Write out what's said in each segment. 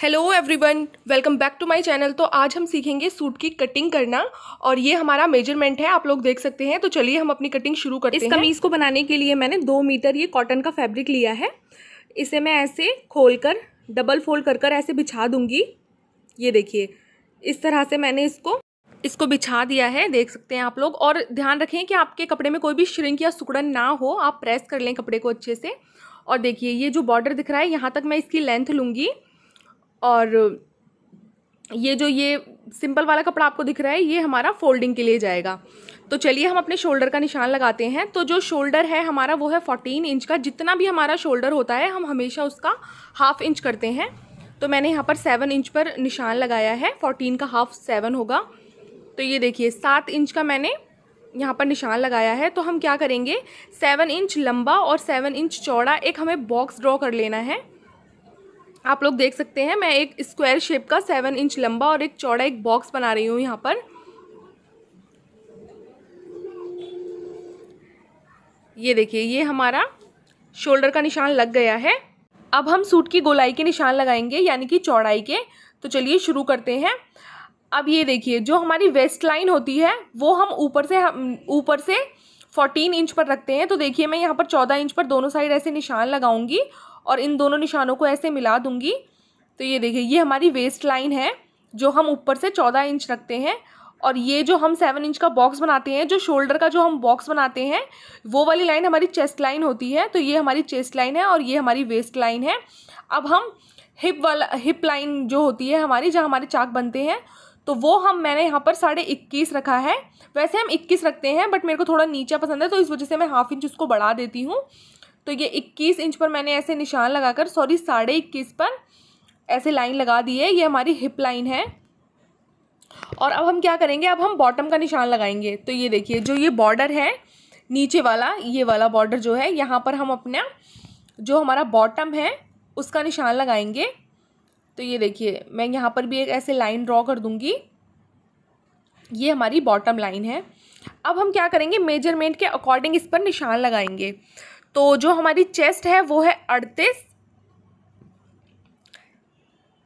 hello everyone welcome back to my channel तो आज हम सीखेंगे सूट की कटिंग करना और ये हमारा मेजरमेंट है आप लोग देख सकते हैं तो चलिए हम अपनी कटिंग शुरू करते इस हैं इस कमीज़ को बनाने के लिए मैंने दो मीटर ये कॉटन का फैब्रिक लिया है इसे मैं ऐसे खोल कर डबल फोल्ड कर कर ऐसे बिछा दूंगी ये देखिए इस तरह से मैंने इसको इसको बिछा दिया है देख सकते हैं आप लोग और ध्यान रखें कि आपके कपड़े में कोई भी श्रिंक या सुकड़न ना हो आप प्रेस कर लें कपड़े को अच्छे से और देखिए ये जो बॉर्डर दिख रहा है यहाँ तक मैं इसकी लेंथ लूँगी और ये जो ये सिंपल वाला कपड़ा आपको दिख रहा है ये हमारा फोल्डिंग के लिए जाएगा तो चलिए हम अपने शोल्डर का निशान लगाते हैं तो जो शोल्डर है हमारा वो है फोर्टीन इंच का जितना भी हमारा शोल्डर होता है हम हमेशा उसका हाफ इंच करते हैं तो मैंने यहाँ पर सेवन इंच पर निशान लगाया है फोर्टीन का हाफ सेवन होगा तो ये देखिए सात इंच का मैंने यहाँ पर निशान लगाया है तो हम क्या करेंगे सेवन इंच लंबा और सेवन इंच चौड़ा एक हमें बॉक्स ड्रॉ कर लेना है आप लोग देख सकते हैं मैं एक स्क्वायर शेप का सेवन इंच लंबा और एक चौड़ा एक बॉक्स बना रही हूँ यहाँ पर ये देखिए ये हमारा शोल्डर का निशान लग गया है अब हम सूट की गोलाई के निशान लगाएंगे यानी कि चौड़ाई के तो चलिए शुरू करते हैं अब ये देखिए जो हमारी वेस्ट लाइन होती है वो हम ऊपर से ऊपर से फोर्टीन इंच पर रखते हैं तो देखिए मैं यहाँ पर चौदह इंच पर दोनों साइड ऐसे निशान लगाऊंगी और इन दोनों निशानों को ऐसे मिला दूंगी तो ये देखिए ये हमारी वेस्ट लाइन है जो हम ऊपर से चौदह इंच रखते हैं और ये जो हम सेवन इंच का बॉक्स बनाते हैं जो शोल्डर का जो हम बॉक्स बनाते हैं वो वाली लाइन हमारी चेस्ट लाइन होती है तो ये हमारी चेस्ट लाइन है और ये हमारी वेस्ट लाइन है अब हम हिप वाला हिप लाइन जो होती है हमारी जहाँ हमारे चाक बनते हैं तो वो हम मैंने यहाँ पर साढ़े इक्कीस रखा है वैसे हम इक्कीस रखते हैं बट मेरे को थोड़ा नीचा पसंद है तो इस वजह से मैं हाफ इंच उसको बढ़ा देती हूँ तो ये इक्कीस इंच पर मैंने ऐसे निशान लगाकर सॉरी साढ़े इक्कीस पर ऐसे लाइन लगा दी है ये हमारी हिप लाइन है और अब हम क्या करेंगे अब हम बॉटम का निशान लगाएंगे तो ये देखिए जो ये बॉर्डर है नीचे वाला ये वाला बॉर्डर जो है यहाँ पर हम अपना जो हमारा बॉटम है उसका निशान लगाएंगे तो ये देखिए मैं यहाँ पर भी एक ऐसे लाइन ड्रॉ कर दूँगी ये हमारी बॉटम लाइन है अब हम क्या करेंगे मेजरमेंट के अकॉर्डिंग इस पर निशान लगाएंगे तो जो हमारी चेस्ट है वो है अड़तीस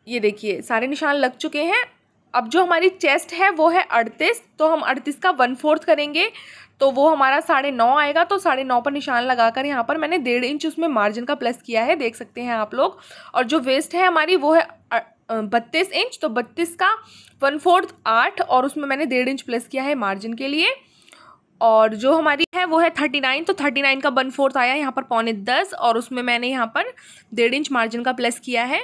ये देखिए सारे निशान लग चुके हैं अब जो हमारी चेस्ट है वो है अड़तीस तो हम अड़तीस का वन फोर्थ करेंगे तो वो हमारा साढ़े नौ आएगा तो साढ़े नौ पर निशान लगाकर यहाँ पर मैंने डेढ़ इंच उसमें मार्जिन का प्लस किया है देख सकते हैं आप लोग और जो वेस्ट है हमारी वो है बत्तीस इंच तो बत्तीस का वन फोर्थ आठ और उसमें मैंने डेढ़ इंच प्लस किया है मार्जिन के लिए और जो हमारी है वो है थर्टी नाइन तो थर्टी नाइन का वन फोर्थ आया यहाँ पर पौने दस और उसमें मैंने यहाँ पर डेढ़ इंच मार्जिन का प्लस किया है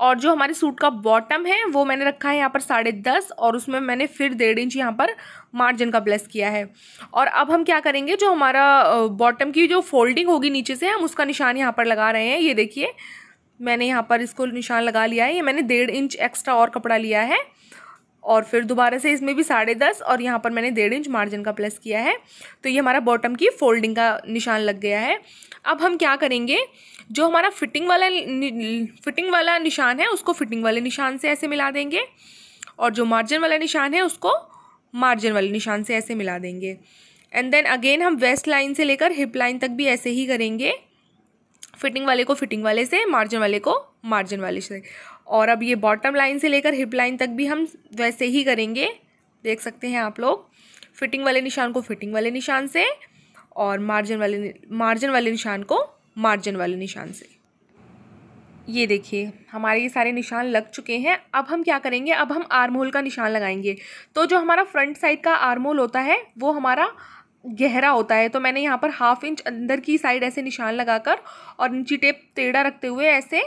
और जो हमारे सूट का बॉटम है वो मैंने रखा है यहाँ पर साढ़े दस और उसमें मैंने फिर डेढ़ इंच यहाँ पर मार्जिन का प्लस किया है और अब हम क्या करेंगे जो हमारा बॉटम की जो फोल्डिंग होगी नीचे से हम उसका निशान यहाँ पर लगा रहे हैं ये देखिए मैंने यहाँ पर इसको निशान लगा लिया है ये मैंने डेढ़ इंच एक्स्ट्रा और कपड़ा लिया है और फिर दोबारा से इसमें भी साढ़े दस और यहाँ पर मैंने डेढ़ इंच मार्जिन का प्लस किया है तो ये हमारा बॉटम की फोल्डिंग का निशान लग गया है अब हम क्या करेंगे जो हमारा फिटिंग वाला फिटिंग वाला निशान है उसको फिटिंग वाले निशान से ऐसे मिला देंगे और जो मार्जिन वाला निशान है उसको मार्जिन वाले निशान से ऐसे मिला देंगे एंड देन अगेन हम वेस्ट लाइन से लेकर हिप लाइन तक भी ऐसे ही करेंगे फिटिंग वाले को फिटिंग वाले से मार्जिन वाले को मार्जिन वाले से और अब ये बॉटम लाइन से लेकर हिप लाइन तक भी हम वैसे ही करेंगे देख सकते हैं आप लोग फिटिंग वाले निशान को फिटिंग वाले निशान से और मार्जिन वाले मार्जिन वाले निशान को मार्जिन वाले निशान से ये देखिए हमारे ये सारे निशान लग चुके हैं अब हम क्या करेंगे अब हम आर्म होल का निशान लगाएंगे तो जो हमारा फ्रंट साइड का आर्म होल होता है वो हमारा गहरा होता है तो मैंने यहाँ पर हाफ इंच अंदर की साइड ऐसे निशान लगाकर और नीची टेप टेढ़ा रखते हुए ऐसे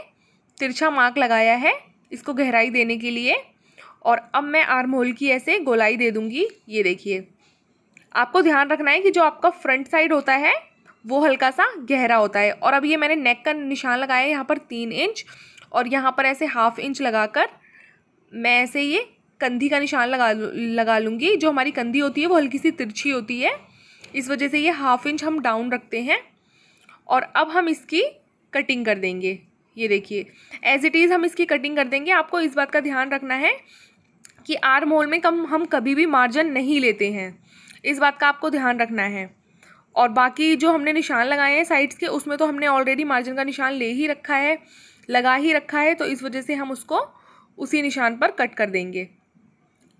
तिरछा मार्क लगाया है इसको गहराई देने के लिए और अब मैं आर्म होल की ऐसे गोलाई दे दूँगी ये देखिए आपको ध्यान रखना है कि जो आपका फ्रंट साइड होता है वो हल्का सा गहरा होता है और अब ये मैंने नेक का निशान लगाया यहाँ पर तीन इंच और यहाँ पर ऐसे हाफ इंच लगाकर मैं ऐसे ये कंधी का निशान लगा लगा लूँगी जो हमारी कंधी होती है वो हल्की सी तिरछी होती है इस वजह से ये हाफ इंच हम डाउन रखते हैं और अब हम इसकी कटिंग कर देंगे ये देखिए एज इट इज़ हम इसकी कटिंग कर देंगे आपको इस बात का ध्यान रखना है कि आर मोल में कम हम कभी भी मार्जिन नहीं लेते हैं इस बात का आपको ध्यान रखना है और बाकी जो हमने निशान लगाए हैं साइड्स के उसमें तो हमने ऑलरेडी मार्जिन का निशान ले ही रखा है लगा ही रखा है तो इस वजह से हम उसको उसी निशान पर कट कर देंगे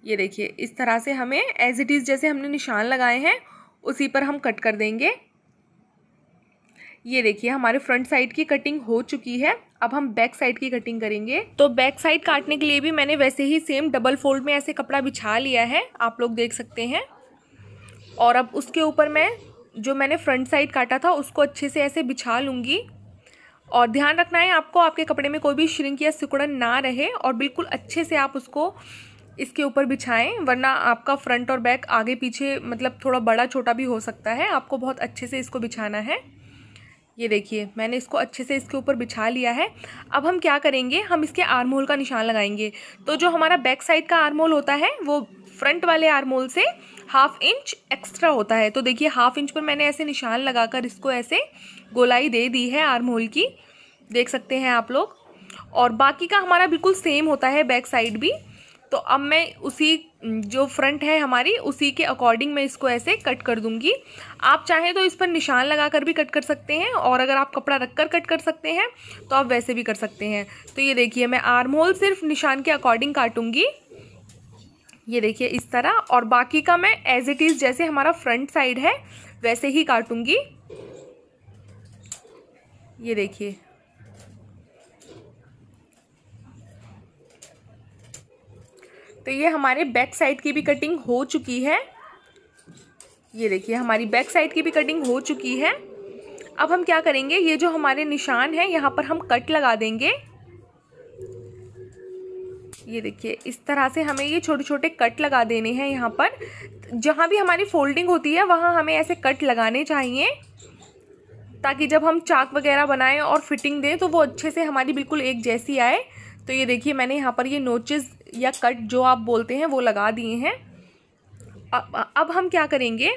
ये देखिए इस तरह से हमें एज इट इज़ जैसे हमने निशान लगाए हैं उसी पर हम कट कर देंगे ये देखिए हमारे फ्रंट साइड की कटिंग हो चुकी है अब हम बैक साइड की कटिंग करेंगे तो बैक साइड काटने के लिए भी मैंने वैसे ही सेम डबल फोल्ड में ऐसे कपड़ा बिछा लिया है आप लोग देख सकते हैं और अब उसके ऊपर मैं जो मैंने फ्रंट साइड काटा था उसको अच्छे से ऐसे बिछा लूँगी और ध्यान रखना है आपको आपके कपड़े में कोई भी श्रिंक या सिकुड़न ना रहे और बिल्कुल अच्छे से आप उसको इसके ऊपर बिछाएं वरना आपका फ्रंट और बैक आगे पीछे मतलब थोड़ा बड़ा छोटा भी हो सकता है आपको बहुत अच्छे से इसको बिछाना है ये देखिए मैंने इसको अच्छे से इसके ऊपर बिछा लिया है अब हम क्या करेंगे हम इसके आर्म होल का निशान लगाएंगे तो जो हमारा बैक साइड का आर्म होल होता है वो फ्रंट वाले आर्म होल से हाफ इंच एक्स्ट्रा होता है तो देखिए हाफ इंच पर मैंने ऐसे निशान लगाकर इसको ऐसे गोलाई दे दी है आर्म होल की देख सकते हैं आप लोग और बाकी का हमारा बिल्कुल सेम होता है बैक साइड भी तो अब मैं उसी जो फ्रंट है हमारी उसी के अकॉर्डिंग मैं इसको ऐसे कट कर दूंगी आप चाहें तो इस पर निशान लगा कर भी कट कर सकते हैं और अगर आप कपड़ा रख कर कट कर सकते हैं तो आप वैसे भी कर सकते हैं तो ये देखिए मैं आर्म होल सिर्फ निशान के अकॉर्डिंग काटूंगी ये देखिए इस तरह और बाकी का मैं एज इट इज़ जैसे हमारा फ्रंट साइड है वैसे ही काटूंगी ये देखिए तो ये हमारे बैक साइड की भी कटिंग हो चुकी है ये देखिए हमारी बैक साइड की भी कटिंग हो चुकी है अब हम क्या करेंगे ये जो हमारे निशान है यहाँ पर हम कट लगा देंगे ये देखिए इस तरह से हमें ये छोटे छोटे कट लगा देने हैं यहाँ पर जहाँ भी हमारी फोल्डिंग होती है वहाँ हमें ऐसे कट लगाने चाहिए ताकि जब हम चाक वगैरह बनाएं और फिटिंग दें तो वो अच्छे से हमारी बिल्कुल एक जैसी आए तो ये देखिए मैंने यहाँ पर ये नोचेज़ या कट जो आप बोलते हैं वो लगा दिए हैं अब अब हम क्या करेंगे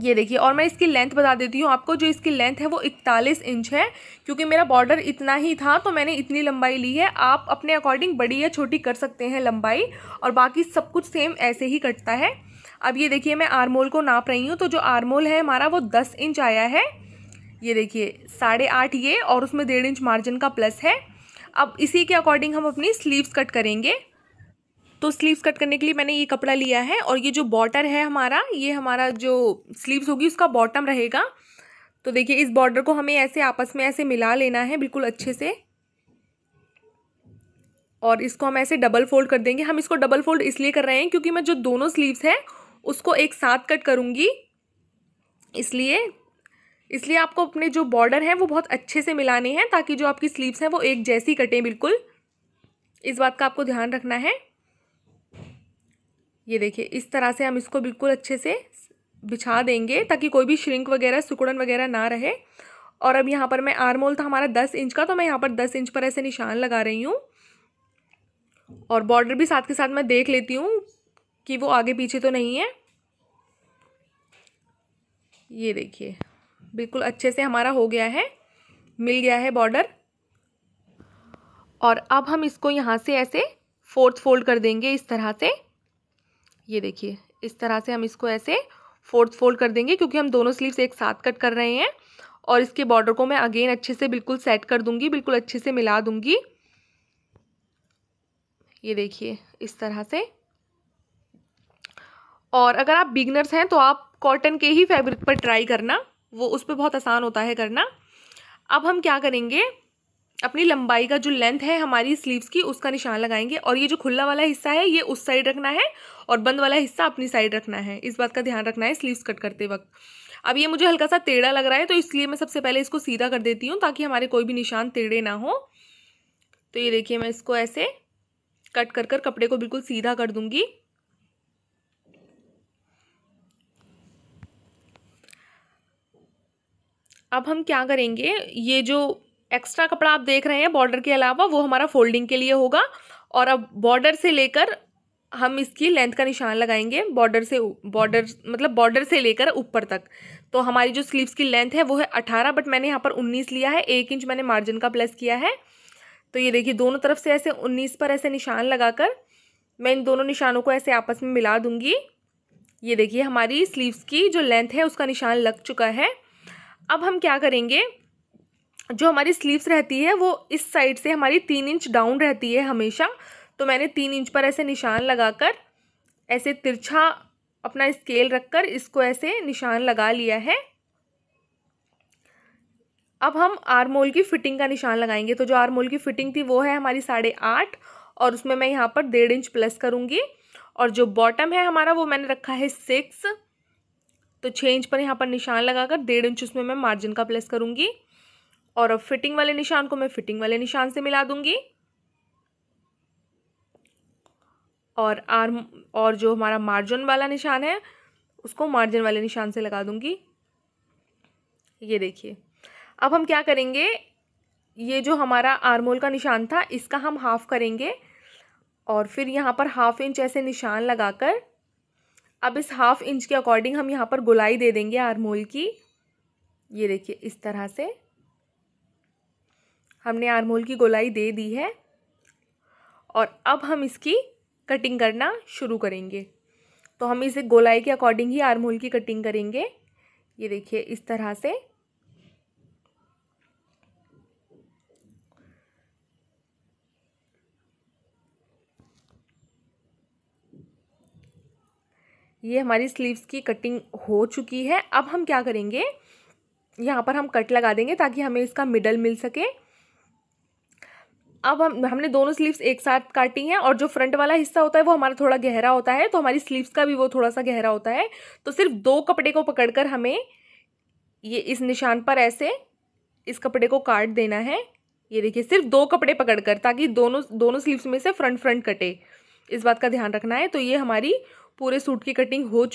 ये देखिए और मैं इसकी लेंथ बता देती हूँ आपको जो इसकी लेंथ है वो इकतालीस इंच है क्योंकि मेरा बॉर्डर इतना ही था तो मैंने इतनी लंबाई ली है आप अपने अकॉर्डिंग बड़ी या छोटी कर सकते हैं लंबाई और बाकी सब कुछ सेम ऐसे ही कटता है अब ये देखिए मैं आरमोल को नाप रही हूँ तो जो आरमोल है हमारा वो दस इंच आया है ये देखिए साढ़े आठ ये और उसमें डेढ़ इंच मार्जिन का प्लस है अब इसी के अकॉर्डिंग हम अपनी स्लीव्स कट करेंगे तो स्लीव्स कट करने के लिए मैंने ये कपड़ा लिया है और ये जो बॉर्डर है हमारा ये हमारा जो स्लीव्स होगी उसका बॉटम रहेगा तो देखिए इस बॉर्डर को हमें ऐसे आपस में ऐसे मिला लेना है बिल्कुल अच्छे से और इसको हम ऐसे डबल फोल्ड कर देंगे हम इसको डबल फोल्ड इसलिए कर रहे हैं क्योंकि मैं जो दोनों स्लीव्स हैं उसको एक साथ कट करूँगी इसलिए इसलिए आपको अपने जो बॉर्डर हैं वो बहुत अच्छे से मिलाने हैं ताकि जो आपकी स्लीव्स हैं वो एक जैसी कटें बिल्कुल इस बात का आपको ध्यान रखना है ये देखिए इस तरह से हम इसको बिल्कुल अच्छे से बिछा देंगे ताकि कोई भी श्रिंक वगैरह सुकुड़न वगैरह ना रहे और अब यहाँ पर मैं आरमोल तो था हमारा दस इंच का तो मैं यहाँ पर दस इंच पर ऐसे निशान लगा रही हूँ और बॉर्डर भी साथ के साथ मैं देख लेती हूँ कि वो आगे पीछे तो नहीं है ये देखिए बिल्कुल अच्छे से हमारा हो गया है मिल गया है बॉर्डर और अब हम इसको यहाँ से ऐसे फोर्थ फोल्ड कर देंगे इस तरह से ये देखिए इस तरह से हम इसको ऐसे फोर्थ फोल्ड कर देंगे क्योंकि हम दोनों स्लीव्स एक साथ कट कर रहे हैं और इसके बॉर्डर को मैं अगेन अच्छे से बिल्कुल सेट कर दूंगी बिल्कुल अच्छे से मिला दूंगी ये देखिए इस तरह से और अगर आप बिगनर्स हैं तो आप कॉटन के ही फैब्रिक पर ट्राई करना वो उस पर बहुत आसान होता है करना अब हम क्या करेंगे अपनी लंबाई का जो लेंथ है हमारी स्लीव्स की उसका निशान लगाएंगे और ये जो खुला वाला हिस्सा है ये उस साइड रखना है और बंद वाला हिस्सा अपनी साइड रखना है इस बात का ध्यान रखना है स्लीव्स कट करते वक्त अब ये मुझे हल्का सा टेढ़ा लग रहा है तो इसलिए मैं सबसे पहले इसको सीधा कर देती हूँ ताकि हमारे कोई भी निशान टेढ़े ना हो तो ये देखिए मैं इसको ऐसे कट कर कर कपड़े को बिल्कुल सीधा कर दूँगी अब हम क्या करेंगे ये जो एक्स्ट्रा कपड़ा आप देख रहे हैं बॉर्डर के अलावा वो हमारा फोल्डिंग के लिए होगा और अब बॉर्डर से लेकर हम इसकी लेंथ का निशान लगाएंगे बॉर्डर से बॉर्डर मतलब बॉर्डर से लेकर ऊपर तक तो हमारी जो स्लीव्स की लेंथ है वो है अठारह बट मैंने यहाँ पर उन्नीस लिया है एक इंच मैंने मार्जिन का प्लस किया है तो ये देखिए दोनों तरफ से ऐसे उन्नीस पर ऐसे निशान लगाकर मैं इन दोनों निशानों को ऐसे आपस में मिला दूंगी ये देखिए हमारी स्लीव्स की जो लेंथ है उसका निशान लग चुका है अब हम क्या करेंगे जो हमारी स्लीव्स रहती है वो इस साइड से हमारी तीन इंच डाउन रहती है हमेशा तो मैंने तीन इंच पर ऐसे निशान लगाकर ऐसे तिरछा अपना स्केल रखकर इसको ऐसे निशान लगा लिया है अब हम आरमोल की फिटिंग का निशान लगाएंगे तो जो आरमोल की फिटिंग थी वो है हमारी साढ़े आठ और उसमें मैं यहाँ पर डेढ़ इंच प्लस करूँगी और जो बॉटम है हमारा वो मैंने रखा है सिक्स तो छः इंच पर यहाँ पर निशान लगाकर डेढ़ इंच उसमें मैं मार्जिन का प्लेस करूँगी और अब फिटिंग वाले निशान को मैं फिटिंग वाले निशान से मिला दूँगी और आर्म और जो हमारा मार्जिन वाला निशान है उसको मार्जिन वाले निशान से लगा दूँगी ये देखिए अब हम क्या करेंगे ये जो हमारा आर्मोल का निशान था इसका हम हाफ़ करेंगे और फिर यहाँ पर हाफ इंच ऐसे निशान लगाकर अब इस हाफ इंच के अकॉर्डिंग हम यहाँ पर गोलाई दे देंगे आरमोल की ये देखिए इस तरह से हमने आरमोल की गोलाई दे दी है और अब हम इसकी कटिंग करना शुरू करेंगे तो हम इसे गोलाई के अकॉर्डिंग ही आरमोल की कटिंग करेंगे ये देखिए इस तरह से ये हमारी स्लीव्स की कटिंग हो चुकी है अब हम क्या करेंगे यहाँ पर हम कट लगा देंगे ताकि हमें इसका मिडल मिल सके अब हम हमने दोनों स्लीव्स एक साथ काटी हैं और जो फ्रंट वाला हिस्सा होता है वो हमारा थोड़ा गहरा होता है तो हमारी स्लीव्स का भी वो थोड़ा सा गहरा होता है तो सिर्फ दो कपड़े को पकड़कर हमें ये इस निशान पर ऐसे इस कपड़े को काट देना है ये देखिए सिर्फ दो कपड़े पकड़कर ताकि दोनों दोनों स्लीव्स में से फ्रंट फ्रंट कटे इस बात का ध्यान रखना है तो ये हमारी पूरे सूट की कटिंग हो